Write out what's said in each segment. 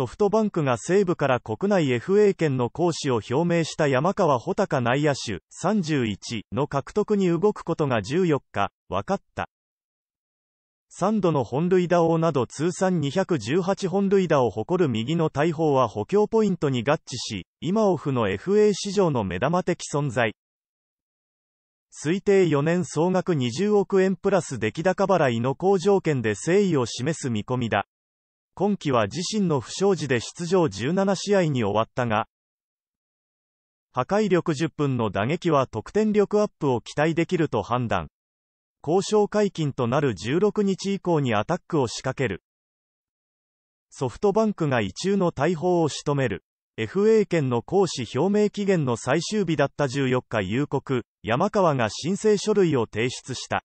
ソフトバンクが西部から国内 FA 権の行使を表明した山川穂高内野手31の獲得に動くことが14日、分かった。3度の本塁打王など通算218本塁打を誇る右の大砲は補強ポイントに合致し、今オフの FA 市場の目玉的存在。推定4年総額20億円プラス出来高払いの好条件で誠意を示す見込みだ。今季は自身の不祥事で出場17試合に終わったが、破壊力10分の打撃は得点力アップを期待できると判断。交渉解禁となる16日以降にアタックを仕掛ける。ソフトバンクが異中の大砲を仕留める。FA 権の行使表明期限の最終日だった14日夕刻、山川が申請書類を提出した。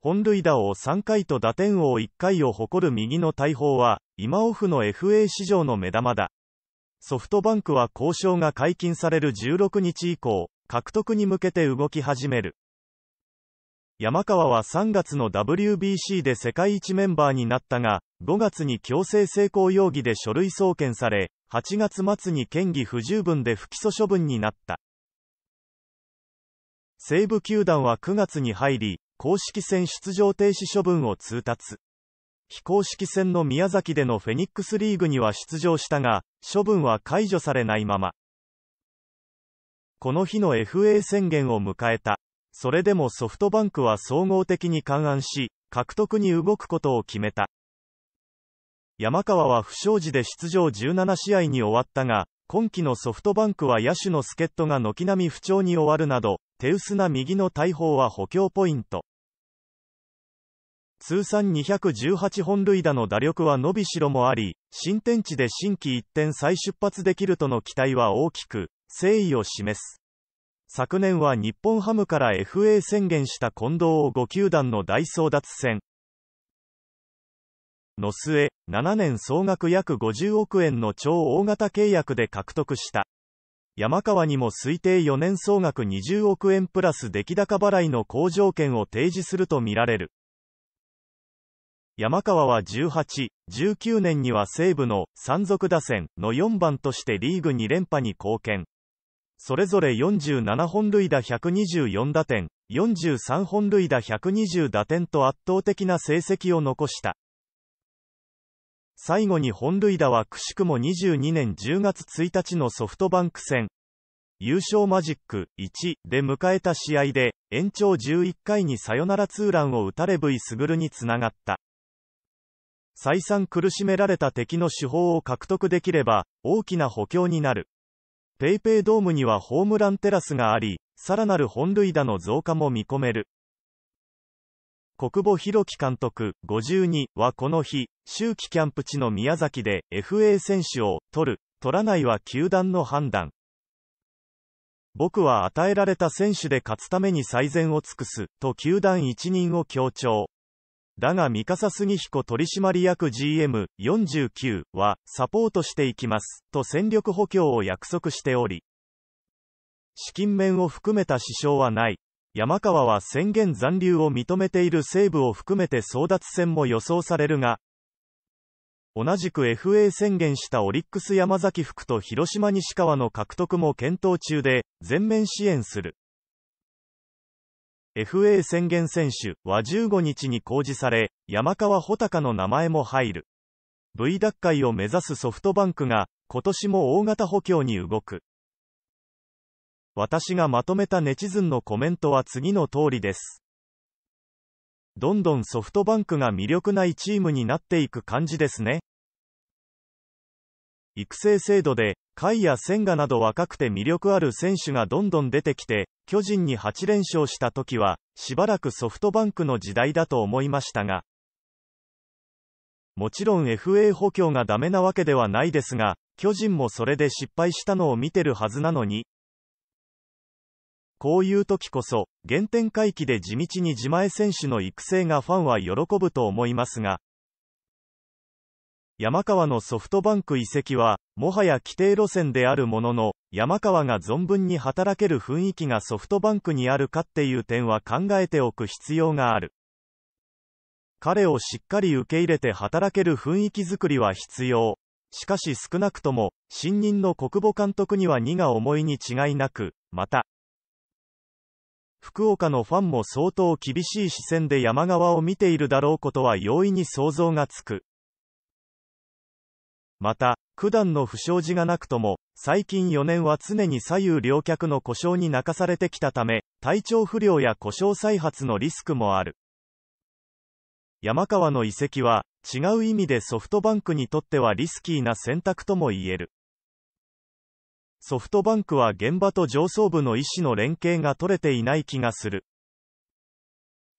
本塁打王3回と打点王1回を誇る右の大砲は、今オフの FA 市場の目玉だ。ソフトバンクは交渉が解禁される16日以降、獲得に向けて動き始める。山川は3月の WBC で世界一メンバーになったが、5月に強制性交容疑で書類送検され、8月末に嫌疑不十分で不起訴処分になった。西武球団は9月に入り、公式戦出場停止処分を通達。非公式戦の宮崎でのフェニックスリーグには出場したが、処分は解除されないまま。この日の FA 宣言を迎えた。それでもソフトバンクは総合的に勘案し、獲得に動くことを決めた。山川は不祥事で出場17試合に終わったが、今季のソフトバンクは野手の助っ人が軒並み不調に終わるなど、手薄な右の大砲は補強ポイント。通算218本塁打の打力は伸びしろもあり、新天地で新規一点再出発できるとの期待は大きく、誠意を示す。昨年は日本ハムから FA 宣言した近藤を5球団の大争奪戦。の末、7年総額約50億円の超大型契約で獲得した。山川にも推定4年総額20億円プラス出来高払いの好条件を提示するとみられる。山川は18、19年には西部の山賊打線の4番としてリーグ2連覇に貢献。それぞれ47本塁打124打点、43本塁打120打点と圧倒的な成績を残した。最後に本塁打はくしくも22年10月1日のソフトバンク戦。優勝マジック1で迎えた試合で、延長11回にサヨナラツーランを打たれ V スグルにつながった。再三苦しめられた敵の手法を獲得できれば、大きな補強になる。ペイペイドームにはホームランテラスがあり、さらなる本塁打の増加も見込める。久保弘樹監督52はこの日、秋季キャンプ地の宮崎で FA 選手を取る、取らないは球団の判断。僕は与えられた選手で勝つために最善を尽くす、と球団一任を強調。だが三笠杉彦取締役 GM49 は、サポートしていきます、と戦力補強を約束しており、資金面を含めた支障はない、山川は宣言残留を認めている西部を含めて争奪戦も予想されるが、同じく FA 宣言したオリックス山崎福と広島西川の獲得も検討中で、全面支援する。FA 宣言選手は15日に公示され、山川穂高の名前も入る。V 奪回を目指すソフトバンクが、今年も大型補強に動く。私がまとめたネチズンのコメントは次の通りです。どんどんソフトバンクが魅力ないチームになっていく感じですね。育成制度で、甲斐や千賀など若くて魅力ある選手がどんどん出てきて、巨人に8連勝した時は、しばらくソフトバンクの時代だと思いましたが、もちろん FA 補強がダメなわけではないですが、巨人もそれで失敗したのを見てるはずなのに、こういう時こそ、原点回帰で地道に自前選手の育成がファンは喜ぶと思いますが、山川のソフトバンク移籍は、もはや規定路線であるものの、山川が存分に働ける雰囲気がソフトバンクにあるかっていう点は考えておく必要がある。彼をしっかり受け入れて働ける雰囲気づくりは必要。しかし少なくとも、新任の国母監督には荷が重いに違いなく、また、福岡のファンも相当厳しい視線で山側を見ているだろうことは容易に想像がつく。また、九段の不祥事がなくとも、最近4年は常に左右両脚の故障に泣かされてきたため、体調不良や故障再発のリスクもある。山川の移籍は、違う意味でソフトバンクにとってはリスキーな選択とも言える。ソフトバンクは現場と上層部の医師の連携が取れていない気がする。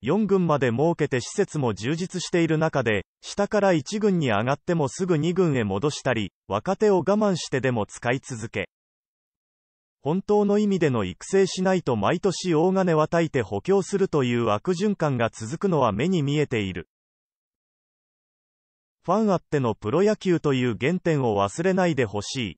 4軍まで設けて施設も充実している中で、下から1軍に上がってもすぐ2軍へ戻したり、若手を我慢してでも使い続け。本当の意味での育成しないと毎年大金はたいて補強するという悪循環が続くのは目に見えている。ファンあってのプロ野球という原点を忘れないでほしい。